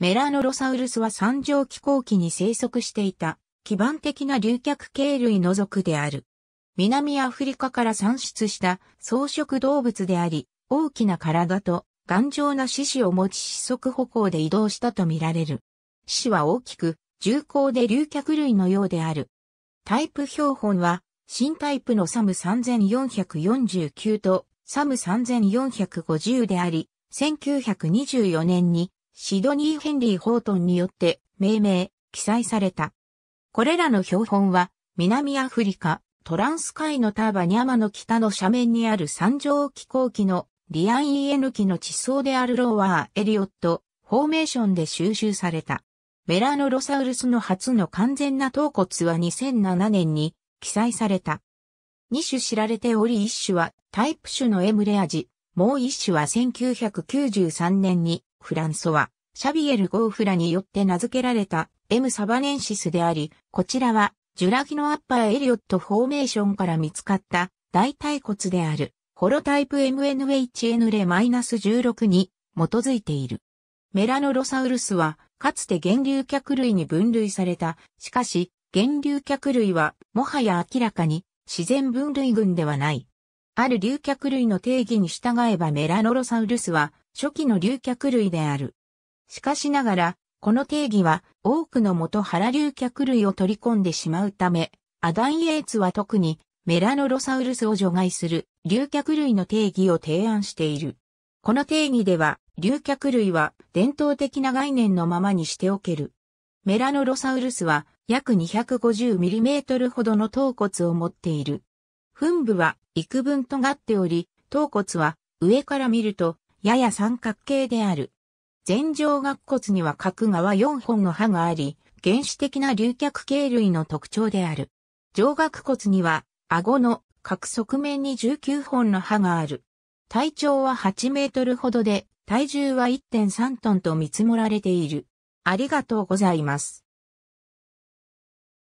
メラノロサウルスは三畳紀候期に生息していた、基盤的な竜脚系類の属である。南アフリカから産出した草食動物であり、大きな体と頑丈な獅子を持ち四足歩行で移動したとみられる。獅子は大きく、重厚で竜脚類のようである。タイプ標本は、新タイプのサム3449とサム3450であり、1924年にシドニー・ヘンリー・ホートンによって命名、記載された。これらの標本は、南アフリカ、トランス海のターバニャマの北の斜面にある山上気候機のリアン・イエヌ機の地層であるローワー・エリオット、フォーメーションで収集された。メラノロサウルスの初の完全な頭骨は2007年に記載された。2種知られており1種はタイプ種のエムレアジ、もう1種は1993年にフランソは、シャビエル・ゴーフラによって名付けられた M サバネンシスであり、こちらは、ジュラギのアッパーエリオットフォーメーションから見つかった大腿骨である、ホロタイプ MNHN レ -16 に基づいている。メラノロサウルスは、かつて源流脚類に分類された。しかし、源流脚類は、もはや明らかに、自然分類群ではない。ある竜脚類の定義に従えばメラノロサウルスは初期の竜脚類である。しかしながら、この定義は多くの元原竜脚類を取り込んでしまうため、アダン・イエーツは特にメラノロサウルスを除外する竜脚類の定義を提案している。この定義では、竜脚類は伝統的な概念のままにしておける。メラノロサウルスは約 250mm ほどの頭骨を持っている。墳部は幾分尖っており、頭骨は上から見るとやや三角形である。前上顎骨には角側4本の歯があり、原始的な竜脚系類の特徴である。上顎骨には顎の各側面に19本の歯がある。体長は8メートルほどで、体重は1.3トンと見積もられている。ありがとうございます。